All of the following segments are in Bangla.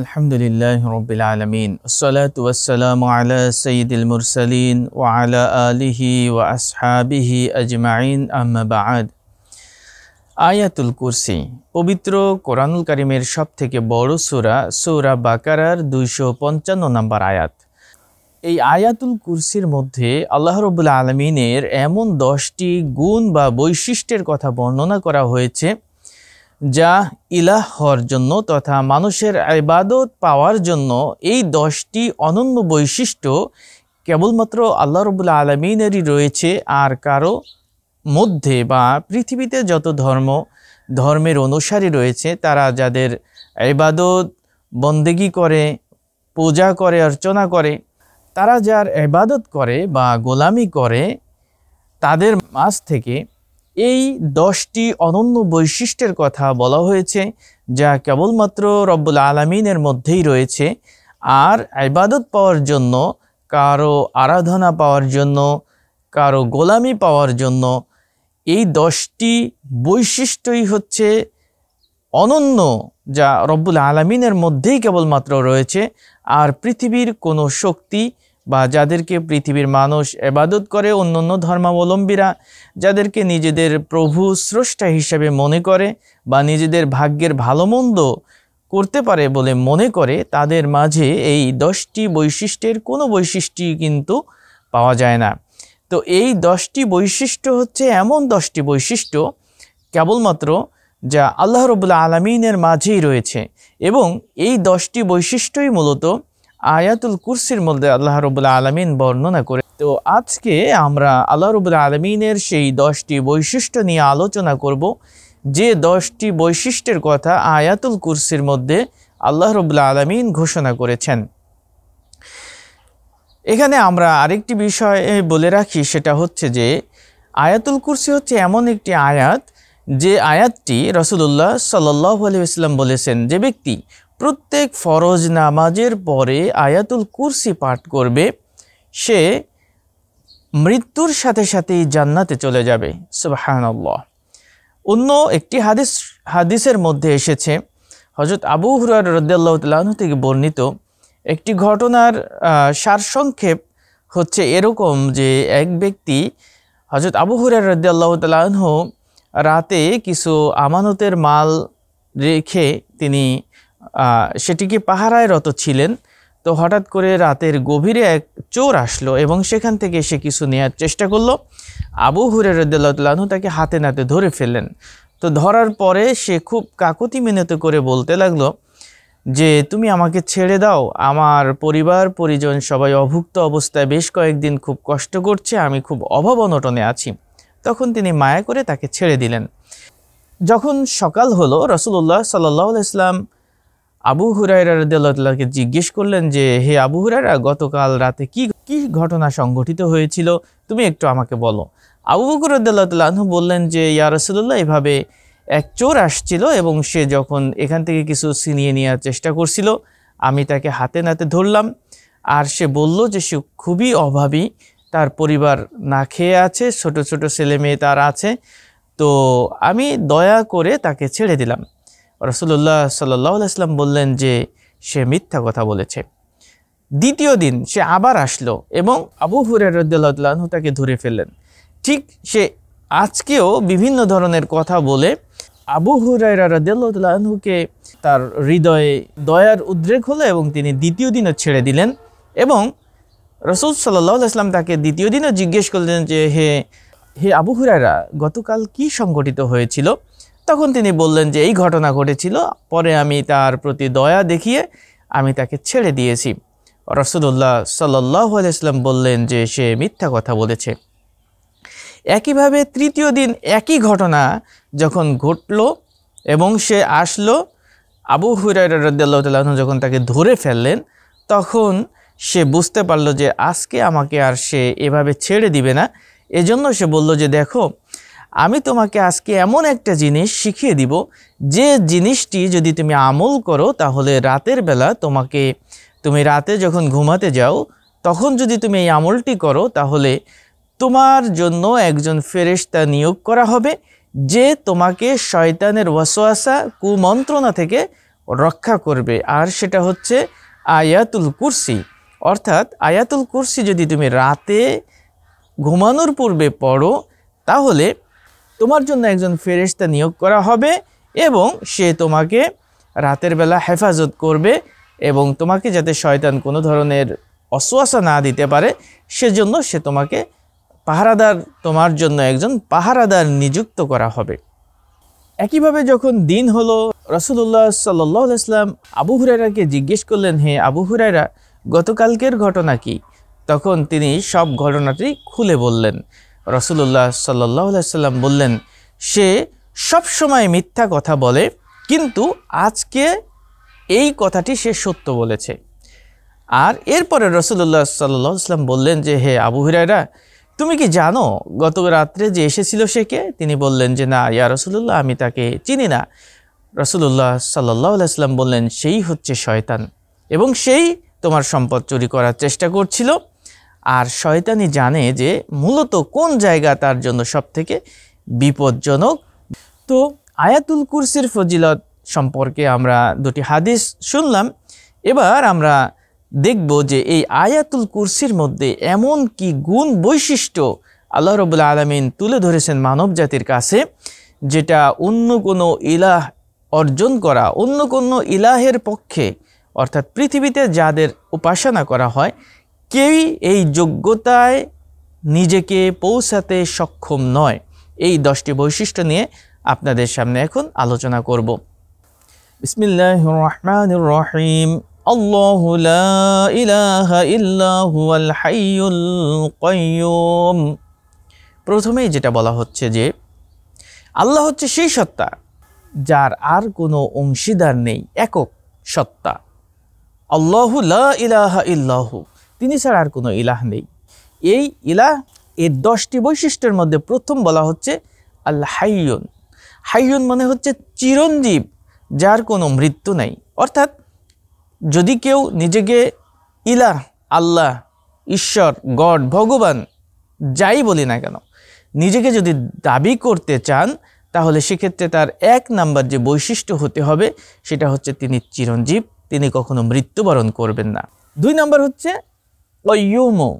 আলহামদুলিল্লাহ لله رب العالمين الصلاة والسلام على سيد المرسلين وعلى آله আজমাইন أجمعين আয়াতুল কুরসি পবিত্র কোরআনুল কারিমের সবথেকে বড় সুরা সূরা বাকারার দুইশো পঞ্চান্ন নম্বর আয়াত এই আয়াতুল কুরসির মধ্যে আল্লাহ রবুল্লা আলমিনের এমন দশটি গুণ বা বৈশিষ্ট্যের কথা বর্ণনা করা হয়েছে যা ইলাহর হওয়ার জন্য তথা মানুষের আবাদত পাওয়ার জন্য এই দশটি অনন্য বৈশিষ্ট্য কেবলমাত্র আল্লাহ রবুল্লা আলমিনেরই রয়েছে আর কারো মধ্যে বা পৃথিবীতে যত ধর্ম ধর্মের অনুসারী রয়েছে তারা যাদের এবাদত বন্দেগি করে পূজা করে অর্চনা করে তারা যার এবাদত করে বা গোলামি করে তাদের মাছ থেকে এই দশটি অনন্য বৈশিষ্ট্যের কথা বলা হয়েছে যা কেবলমাত্র রব্বুল আলমিনের মধ্যেই রয়েছে আর আবাদত পাওয়ার জন্য কারো আরাধনা পাওয়ার জন্য কারো গোলামি পাওয়ার জন্য এই দশটি বৈশিষ্ট্যই হচ্ছে অনন্য যা রব্বুল আলমিনের মধ্যেই কেবলমাত্র রয়েছে আর পৃথিবীর কোনো শক্তি বা যাদেরকে পৃথিবীর মানুষ এবাদত করে অন্যান্য ধর্মাবলম্বীরা যাদেরকে নিজেদের প্রভু স্রষ্টা হিসাবে মনে করে বা নিজেদের ভাগ্যের ভালো মন্দ করতে পারে বলে মনে করে তাদের মাঝে এই দশটি বৈশিষ্ট্যের কোনো বৈশিষ্ট্যই কিন্তু পাওয়া যায় না তো এই দশটি বৈশিষ্ট্য হচ্ছে এমন দশটি বৈশিষ্ট্য কেবলমাত্র যা আল্লাহ রবুল্লা আলমিনের মাঝেই রয়েছে এবং এই দশটি বৈশিষ্ট্যই মূলত আয়াতুল কুরসির মধ্যে আল্লাহ রবুল্লা আলমিন বর্ণনা করে তো আজকে আমরা আল্লাহ রবুল্লা আলমিনের সেই দশটি বৈশিষ্ট্য নিয়ে আলোচনা করব যে দশটি বৈশিষ্ট্যের কথা আয়াতুল কুরসির মধ্যে আল্লাহ রবুল্লা আলমিন ঘোষণা করেছেন এখানে আমরা আরেকটি বিষয় বলে রাখি সেটা হচ্ছে যে আয়াতুল কুরসি হচ্ছে এমন একটি আয়াত যে আয়াতটি রসুল্লাহ সাল্লাহ আলি ইসলাম বলেছেন যে ব্যক্তি প্রত্যেক ফরজ নামাজের পরে আয়াতুল কুরসি পাঠ করবে সে মৃত্যুর সাথে সাথেই জান্নাতে চলে যাবে সুবাহ অন্য একটি হাদিস হাদিসের মধ্যে এসেছে হজরত আবু হুরার রদ্দাল্লাহ থেকে বর্ণিত একটি ঘটনার সারসংক্ষেপ হচ্ছে এরকম যে এক ব্যক্তি হজরত আবু হুরার রদ্দাল্লাহ তালাহ রাতে কিছু আমানতের মাল রেখে তিনি সেটিকে পাহারায়রত ছিলেন তো হঠাৎ করে রাতের গভীরে এক চোর আসলো এবং সেখান থেকে সে কিছু নেয়ার চেষ্টা করলো আবু হুরে রদুল্লাহতালু তাকে হাতে নাতে ধরে ফেললেন তো ধরার পরে সে খুব কাকতি মিনত করে বলতে লাগলো যে তুমি আমাকে ছেড়ে দাও আমার পরিবার পরিজন সবাই অভুক্ত অবস্থায় বেশ কয়েকদিন খুব কষ্ট করছে আমি খুব অভাব অনটনে আছি তখন তিনি মায়া করে তাকে ছেড়ে দিলেন যখন সকাল হলো রসুল্লাহ সাল্লাহ ইসলাম আবু হুরাইরা রদুল্লাহকে জিজ্ঞেস করলেন যে হে আবু হুরাইরা গতকাল রাতে কি কি ঘটনা সংঘটিত হয়েছিল তুমি একটু আমাকে বলো আবু বকর রদুল্লাহ বললেন যে ইয়া রসুল্লাহ এভাবে এক চোর আসছিল এবং সে যখন এখান থেকে কিছু ছিনিয়ে নেওয়ার চেষ্টা করছিল আমি তাকে হাতে নাতে ধরলাম আর সে বলল যে সে খুবই অভাবী তার পরিবার না খেয়ে আছে ছোট ছোট ছেলে মেয়ে তার আছে তো আমি দয়া করে তাকে ছেড়ে দিলাম রসুল্লাহ সাল্লাম বললেন যে সে মিথ্যা কথা বলেছে দ্বিতীয় দিন সে আবার আসলো এবং আবু হুরে রদ্দাল্লাহ তাকে ধরে ফেললেন ঠিক সে আজকেও বিভিন্ন ধরনের কথা বলে আবু হুরাইরা রদ্দাল্লাহকে তার হৃদয়ে দয়ার উদ্রেক হলো এবং তিনি দ্বিতীয় দিনও ছেড়ে দিলেন এবং রসুল সাল্লাহ ইসলাম তাকে দ্বিতীয় দিনও জিজ্ঞেস করলেন যে হে হে আবু হুরাইরা গতকাল কি সংগঠিত হয়েছিল তখন তিনি বললেন যে এই ঘটনা ঘটেছিল পরে আমি তার প্রতি দয়া দেখিয়ে আমি তাকে ছেড়ে দিয়েছি রসদুল্লাহ সাল্লাহ আলাইসলাম বললেন যে সে মিথ্যা কথা বলেছে একইভাবে তৃতীয় দিন একই ঘটনা যখন ঘটল এবং সে আসলো আবু হুরাই রদ্দাল্লাহ তাল্লাহ যখন তাকে ধরে ফেললেন তখন সে বুঝতে পারলো যে আজকে আমাকে আর সে এভাবে ছেড়ে দিবে না এজন্য সে বলল যে দেখো আমি তোমাকে আজকে এমন একটা জিনিস শিখিয়ে দিব যে জিনিসটি যদি তুমি আমল করো তাহলে রাতের বেলা তোমাকে তুমি রাতে যখন ঘুমাতে যাও তখন যদি তুমি এই আমলটি করো তাহলে তোমার জন্য একজন ফেরেস্তা নিয়োগ করা হবে যে তোমাকে শয়তানের ওয়াসোয়াসা কুমন্ত্রণা থেকে রক্ষা করবে আর সেটা হচ্ছে আয়াতুল কুরসি অর্থাৎ আয়াতুল কুরসি যদি তুমি রাতে ঘুমানোর পূর্বে পড়ো তাহলে তোমার জন্য একজন ফেরেস্তা নিয়োগ করা হবে এবং সে তোমাকে রাতের বেলা হেফাজত করবে এবং তোমাকে যাতে শয়তান কোনো ধরনের অশ্বাসা না দিতে পারে সেজন্য সে তোমাকে পাহারাদার তোমার জন্য একজন পাহারাদার নিযুক্ত করা হবে একইভাবে যখন দিন হলো রসুল্লাহ সাল্লাম ইসলাম আবু হুরাইরাকে জিজ্ঞেস করলেন হে আবু হুরাইরা গতকালকের ঘটনা কি তখন তিনি সব ঘটনাটি খুলে বললেন রসুল্লাহ সাল্লাহ সাল্লাম বললেন সে সবসময় মিথ্যা কথা বলে কিন্তু আজকে এই কথাটি সে সত্য বলেছে আর এরপরে রসুল্লাহ সাল্লাহ ইসলাম বললেন যে হে আবু হিরাইরা তুমি কি জানো গত রাত্রে যে এসেছিল সে কে তিনি বললেন যে না ইয়া রসুল্লাহ আমি তাকে চিনি না রসুল্লাহ সাল্লাহ ইসলাম বললেন সেই হচ্ছে শয়তান এবং সেই তোমার সম্পদ চুরি করার চেষ্টা করছিল আর শয়তানি জানে যে মূলত কোন জায়গা তার জন্য সবথেকে বিপজ্জনক তো আয়াতুল কুরসির ফজিলত সম্পর্কে আমরা দুটি হাদিস শুনলাম এবার আমরা দেখব যে এই আয়াতুল কুরসির মধ্যে এমন কি গুণ বৈশিষ্ট্য আল্লাহ রবুল্লা আলমিন তুলে ধরেছেন মানব জাতির কাছে যেটা অন্য কোনো ইলাহ অর্জন করা অন্য কোনো ইলাহের পক্ষে অর্থাৎ পৃথিবীতে যাদের উপাসনা করা হয় কেউই এই যোগ্যতায় নিজেকে পৌঁছাতে সক্ষম নয় এই দশটি বৈশিষ্ট্য নিয়ে আপনাদের সামনে এখন আলোচনা করব বিসমিল্লাহ রহমান রহিম الله لا إله إلا هو الحي القيوم প্রথমেই যেটা বলা হচ্ছে যে আল্লাহ হচ্ছে সেই সত্তা যার আর কোনো অংশীদার নেই একক সত্তা আল্লাহ লা ইলাহা ইল্লাহু তিনি ছাড়া আর কোনো ইলাহ নেই এই ইলাহ এর দশটি বৈশিষ্ট্যের মধ্যে প্রথম বলা হচ্ছে আল হাইয়ন হাইয়ন মানে হচ্ছে চিরঞ্জীব যার কোনো মৃত্যু নাই অর্থাৎ যদি কেউ নিজেকে ইলাহ আল্লাহ ঈশ্বর গড ভগবান যাই বলি না কেন নিজেকে যদি দাবি করতে চান তাহলে সেক্ষেত্রে তার এক নাম্বার যে বৈশিষ্ট্য হতে হবে সেটা হচ্ছে তিনি চিরঞ্জীব তিনি কখনো মৃত্যুবরণ করবেন না দুই নাম্বার হচ্ছে কয়ুমু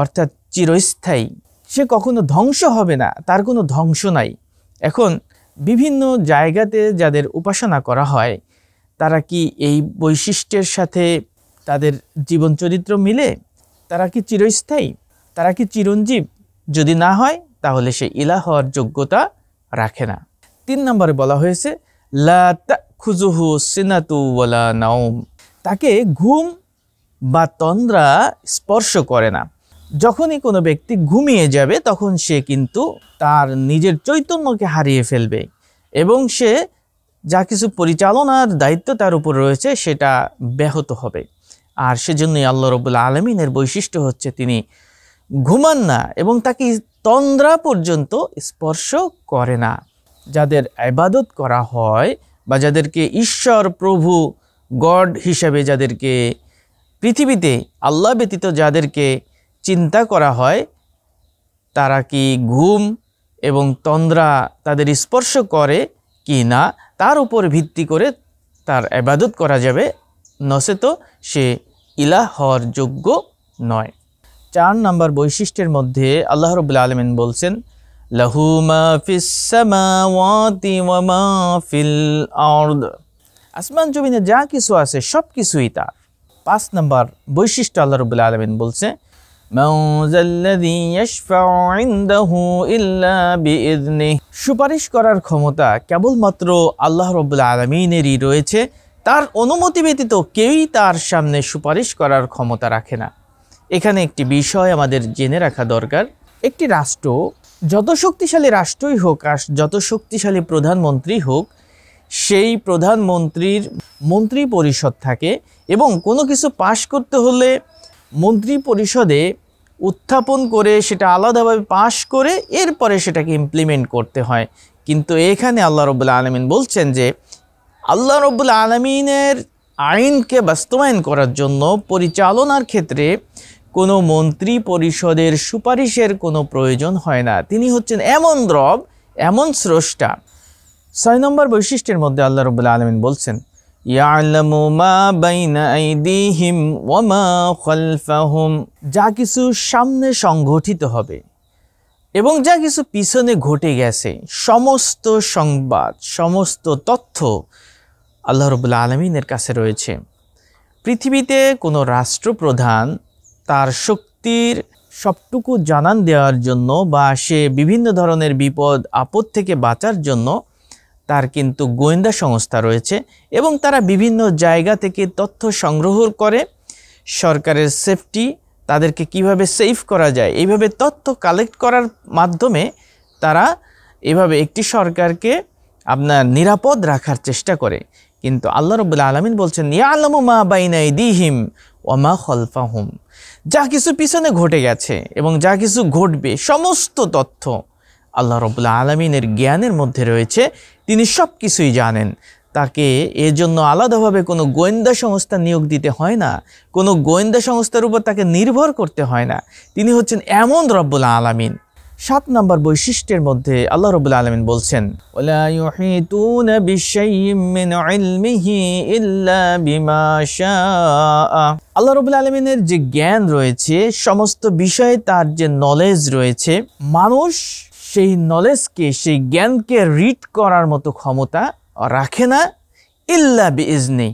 অর্থাৎ চিরস্থায়ী সে কখনো ধ্বংস হবে না তার কোনো ধ্বংস নাই এখন বিভিন্ন জায়গাতে যাদের উপাসনা করা হয় তারা কি এই বৈশিষ্ট্যের সাথে তাদের জীবন চরিত্র মিলে তারা কি চিরস্থায়ী তারা কি চিরঞ্জীব যদি না হয় তাহলে সে ইলা হওয়ার যোগ্যতা রাখে না তিন নম্বরে বলা হয়েছে লা খুজুহু সিনাতু ওলা নাওম তাকে ঘুম বা তন্দ্রা স্পর্শ করে না যখনই কোনো ব্যক্তি ঘুমিয়ে যাবে তখন সে কিন্তু তার নিজের চৈতন্যকে হারিয়ে ফেলবে এবং সে যা কিছু পরিচালনার দায়িত্ব তার উপর রয়েছে সেটা ব্যাহত হবে আর সেজন্যই আল্লাহ রবুল্লা আলমিনের বৈশিষ্ট্য হচ্ছে তিনি ঘুমান না এবং তাকে তন্দ্রা পর্যন্ত স্পর্শ করে না যাদের আবাদত করা হয় বা যাদেরকে ঈশ্বর প্রভু গড হিসাবে যাদেরকে পৃথিবীতে আল্লাহ ব্যতীত যাদেরকে চিন্তা করা হয় তারা কি ঘুম এবং তন্দ্রা তাদের স্পর্শ করে কি না তার উপর ভিত্তি করে তার আবাদত করা যাবে নসে তো সে ইলাহ হওয়ার যোগ্য নয় চার নম্বর বৈশিষ্ট্যের মধ্যে আল্লাহ রবুল্লা আলমিন বলছেন লাহুমা ফিসামাওয়াতি ফিল আসমান জমিনে যা কিছু আছে সব কিছুই তার পাঁচ নম্বর বৈশিষ্ট্য আল্লাহ রবুল আলমিন বলছে সুপারিশ করার ক্ষমতা কেবলমাত্র আল্লাহ রবুল্লা আলমিনেরই রয়েছে তার অনুমতি ব্যতীত কেউই তার সামনে সুপারিশ করার ক্ষমতা রাখে না এখানে একটি বিষয় আমাদের জেনে রাখা দরকার একটি রাষ্ট্র যত শক্তিশালী রাষ্ট্রই হোক আর যত শক্তিশালী প্রধানমন্ত্রী হোক সেই প্রধানমন্ত্রীর মন্ত্রী পরিষদ থাকে এবং কোনো কিছু পাশ করতে হলে মন্ত্রী পরিষদে উত্থাপন করে সেটা আলাদাভাবে পাশ করে এরপরে সেটাকে ইমপ্লিমেন্ট করতে হয় কিন্তু এখানে আল্লাহ রবুল্লা আলমিন বলছেন যে আল্লাহ রবুল্লা আলমিনের আইনকে বাস্তবায়ন করার জন্য পরিচালনার ক্ষেত্রে কোনো মন্ত্রী পরিষদের সুপারিশের কোনো প্রয়োজন হয় না তিনি হচ্ছেন এমন দ্রব এমন স্রষ্টা ছয় নম্বর বৈশিষ্ট্যের মধ্যে আল্লাহ রবুল্লা আলমিন বলছেন খালফাহুম যা কিছু সামনে সংঘটিত হবে এবং যা কিছু পিছনে ঘটে গেছে সমস্ত সংবাদ সমস্ত তথ্য আল্লাহ রবুল্লা আলমিনের কাছে রয়েছে পৃথিবীতে কোনো রাষ্ট্রপ্রধান তার শক্তির সবটুকু জানান দেওয়ার জন্য বা সে বিভিন্ন ধরনের বিপদ আপদ থেকে বাঁচার জন্য তার কিন্তু গোয়েন্দা সংস্থা রয়েছে এবং তারা বিভিন্ন জায়গা থেকে তথ্য সংগ্রহ করে সরকারের সেফটি তাদেরকে কিভাবে সেফ করা যায় এইভাবে তথ্য কালেক্ট করার মাধ্যমে তারা এভাবে একটি সরকারকে আপনার নিরাপদ রাখার চেষ্টা করে কিন্তু আল্লাহ রবুল্লা আলমিন বলছেন ইয়া আলমু মা বাইনাই দিহিম ওমা খলফাহুম যা কিছু পিছনে ঘটে গেছে এবং যা কিছু ঘটবে সমস্ত তথ্য আল্লাহ রবুল্লা আলমিনের জ্ঞানের মধ্যে রয়েছে তিনি সব কিছুই জানেন তাকে এর জন্য আলাদাভাবে কোনো গোয়েন্দা সংস্থা নিয়োগ দিতে হয় না কোনো গোয়েন্দা সংস্থার উপর তাকে নির্ভর করতে হয় না তিনি হচ্ছেন এমন রব্বুল্লা আলামিন সাত নম্বর বৈশিষ্ট্যের মধ্যে আল্লাহ রবুল্লা আলমিন বলছেন আল্লাহ রবুল্লা আলমিনের যে জ্ঞান রয়েছে সমস্ত বিষয়ে তার যে নলেজ রয়েছে মানুষ সেই নলেজকে সেই জ্ঞানকে রিড করার মতো ক্ষমতা রাখে না ইল্লা বিজ নেই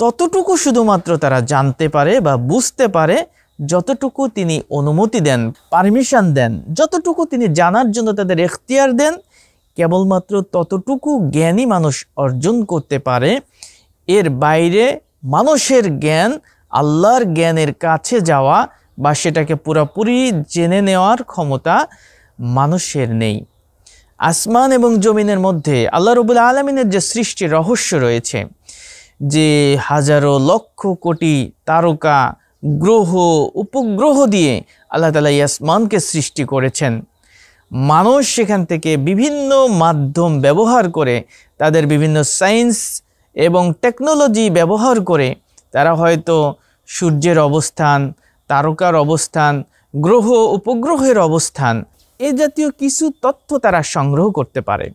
ততটুকু শুধুমাত্র তারা জানতে পারে বা বুঝতে পারে যতটুকু তিনি অনুমতি দেন পারমিশন দেন যতটুকু তিনি জানার জন্য তাদের এখতিয়ার দেন কেবলমাত্র ততটুকু জ্ঞানী মানুষ অর্জন করতে পারে এর বাইরে মানুষের জ্ঞান আল্লাহর জ্ঞানের কাছে যাওয়া বা সেটাকে পুরোপুরি জেনে নেওয়ার ক্ষমতা মানুষের নেই আসমান এবং জমিনের মধ্যে আল্লাহ রবুল আলমিনের যে সৃষ্টির রহস্য রয়েছে যে হাজারো লক্ষ কোটি তারকা গ্রহ উপগ্রহ দিয়ে আল্লাহ তালা ইয়াসমানকে সৃষ্টি করেছেন মানুষ সেখান থেকে বিভিন্ন মাধ্যম ব্যবহার করে তাদের বিভিন্ন সায়েন্স এবং টেকনোলজি ব্যবহার করে তারা হয়তো সূর্যের অবস্থান তারকার অবস্থান গ্রহ উপগ্রহের অবস্থান এ জাতীয় কিছু তথ্য তারা সংগ্রহ করতে পারে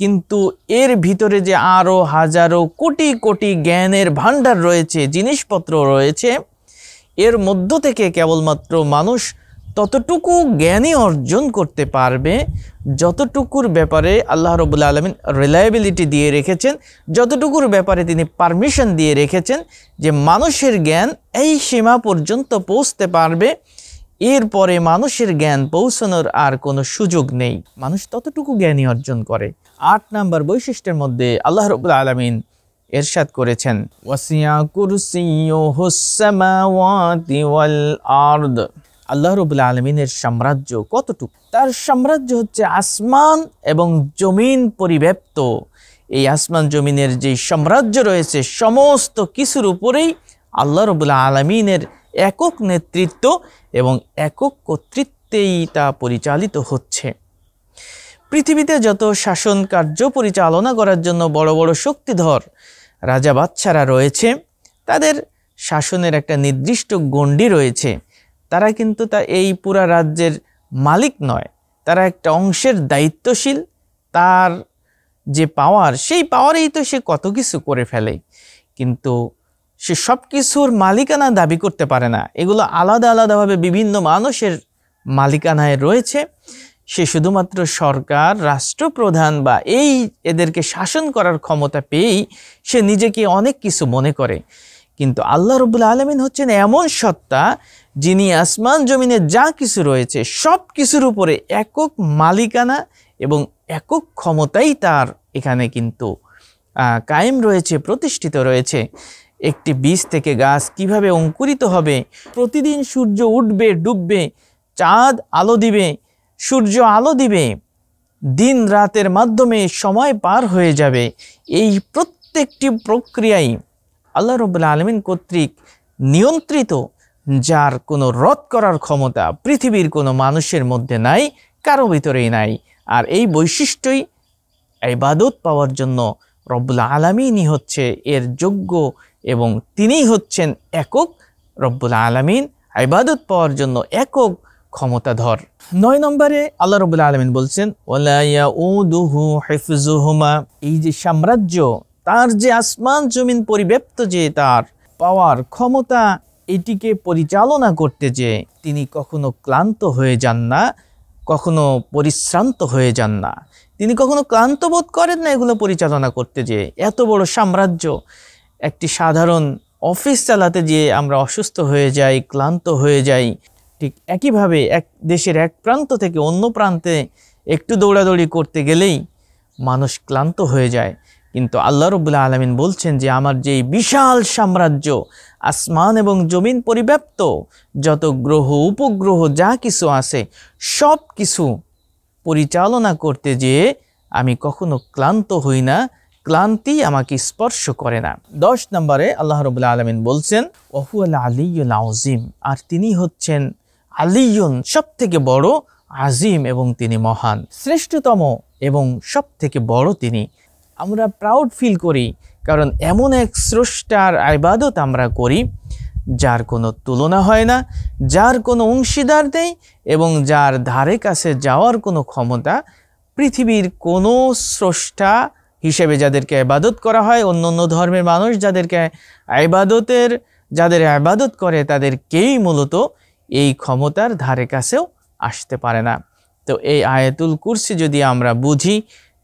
কিন্তু এর ভিতরে যে আরও হাজারো কোটি কোটি জ্ঞানের ভাণ্ডার রয়েছে জিনিসপত্র রয়েছে এর মধ্য থেকে কেবলমাত্র মানুষ ততটুকু জ্ঞানই অর্জন করতে পারবে যতটুকুর ব্যাপারে আল্লাহ রবুল্লা আলমিন রিলায়েবিলিটি দিয়ে রেখেছেন যতটুকুর ব্যাপারে তিনি পারমিশন দিয়ে রেখেছেন যে মানুষের জ্ঞান এই সীমা পর্যন্ত পৌঁছতে পারবে এরপরে মানুষের জ্ঞান পৌঁছানোর আর কোনো সুযোগ নেই মানুষ ততটুকু জ্ঞানই অর্জন করে আট নাম্বার বৈশিষ্ট্যের মধ্যে আল্লাহ রব আলমিন এরশাদ করেছেন ওয়াসিয়া আল্লাহ রবুল আলমিনের সাম্রাজ্য কতটুকু তার সাম্রাজ্য হচ্ছে আসমান এবং জমিন পরিব্যাপ্ত এই আসমান জমিনের যে সাম্রাজ্য রয়েছে সমস্ত কিছুর উপরেই আল্লাহ রবুল্লা আলমিনের একক নেতৃত্ব এবং একক কর্তৃত্বেই তা পরিচালিত হচ্ছে পৃথিবীতে যত শাসন কার্য পরিচালনা করার জন্য বড় বড় শক্তিধর রাজা বাচ্চারা রয়েছে তাদের শাসনের একটা নির্দিষ্ট গণ্ডি রয়েছে তারা কিন্তু তা এই পুরা রাজ্যের মালিক নয় তারা একটা অংশের দায়িত্বশীল তার যে পাওয়ার সেই পাওয়ারেই তো সে কত কিছু করে ফেলে কিন্তু সে সব কিছুর মালিকানা দাবি করতে পারে না এগুলো আলাদা আলাদাভাবে বিভিন্ন মানুষের মালিকানায় রয়েছে সে শুধুমাত্র সরকার রাষ্ট্রপ্রধান বা এই এদেরকে শাসন করার ক্ষমতা পেয়েই সে নিজেকে অনেক কিছু মনে করে কিন্তু আল্লাহ রবুল্লা আলমিন হচ্ছেন এমন সত্তা যিনি আসমান জমিনে যা কিছু রয়েছে সব কিছুর উপরে একক মালিকানা এবং একক ক্ষমতাই তার এখানে কিন্তু কায়েম রয়েছে প্রতিষ্ঠিত রয়েছে একটি বীজ থেকে গাছ কিভাবে অঙ্কুরিত হবে প্রতিদিন সূর্য উঠবে ডুববে চাঁদ আলো দিবে সূর্য আলো দিবে দিন রাতের মাধ্যমে সময় পার হয়ে যাবে এই প্রত্যেকটি প্রক্রিয়াই আল্লাহ রবুল্লা আলমিন কর্তৃক নিয়ন্ত্রিত যার কোনো রদ করার ক্ষমতা পৃথিবীর কোনো মানুষের মধ্যে নাই কারো ভিতরেই নাই আর এই বৈশিষ্ট্যই বাদত পাওয়ার জন্য রব্বুল আলমিনই হচ্ছে এর যোগ্য এবং তিনিই হচ্ছেন একক রব্বুল আলমিন আইবাদত পাওয়ার জন্য একক ক্ষমতাধর নয় নম্বরে আল্লাহ রবুল আলমিন বলছেন ওলাইয়া এই যে সাম্রাজ্য তার যে আসমান জমিন পরিব্যাপ্ত যে তার পাওয়ার ক্ষমতা এটিকে পরিচালনা করতে যে তিনি কখনো ক্লান্ত হয়ে যান না কখনো পরিশ্রান্ত হয়ে যান না তিনি কখনো ক্লান্ত বোধ করেন না এগুলো পরিচালনা করতে যে এত বড় সাম্রাজ্য একটি সাধারণ অফিস চালাতে যেয়ে আমরা অসুস্থ হয়ে যাই ক্লান্ত হয়ে যাই ঠিক একইভাবে এক দেশের এক প্রান্ত থেকে অন্য প্রান্তে একটু দৌড়াদৌড়ি করতে গেলেই মানুষ ক্লান্ত হয়ে যায় কিন্তু আল্লাহ রবুল্লা আলমিন বলছেন যে আমার যেই বিশাল সাম্রাজ্য আসমান এবং জমিন পরিব্যাপ্ত যত গ্রহ উপগ্রহ যা কিছু আছে সব কিছু পরিচালনা করতে যেয়ে আমি কখনো ক্লান্ত হই না ক্লান্তি আমাকে স্পর্শ করে না দশ নম্বরে আল্লাহ রবুল্লা আলমিন বলছেন ওহু আল্লাহ আলিউল আজিম আর তিনি হচ্ছেন আলিউন সব থেকে বড় আজিম এবং তিনি মহান শ্রেষ্ঠতম এবং সব থেকে বড় তিনি আমরা প্রাউড ফিল করি কারণ এমন এক স্রষ্টার আইবাদত আমরা করি যার কোনো তুলনা হয় না যার কোনো অংশীদার নেই এবং যার ধারে কাছে যাওয়ার কোনো ক্ষমতা পৃথিবীর কোনো স্রষ্টা হিসেবে যাদেরকে আবাদত করা হয় অন্য অন্য ধর্মের মানুষ যাদেরকে আবাদতের যাদের আবাদত করে তাদেরকেই মূলত এই ক্ষমতার ধারে কাছেও আসতে পারে না তো এই আয়াতুল কুরসি যদি আমরা বুঝি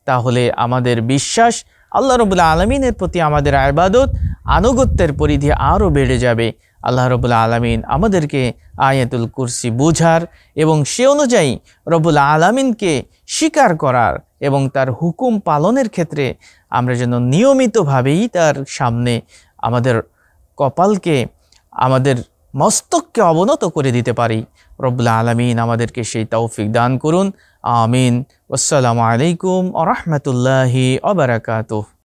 তাহলে আমাদের বিশ্বাস আল্লাহ রবুল্লা আলমিনের প্রতি আমাদের আবাদত আনুগত্যের পরিধি আরও বেড়ে যাবে আল্লাহ রবুল্লা আলমিন আমাদেরকে আয়াতুল কুরসি বোঝার এবং সে অনুযায়ী রবুল আলমিনকে স্বীকার করার এবং তার হুকুম পালনের ক্ষেত্রে আমরা যেন নিয়মিতভাবেই তার সামনে আমাদের কপালকে আমাদের মস্তককে অবনত করে দিতে পারি রবুল্লা আলমিন আমাদেরকে সেই তৌফিক দান করুন আমিন আসসালামু আলাইকুম আ রহমতুল্লাহি অবরাকাতুহ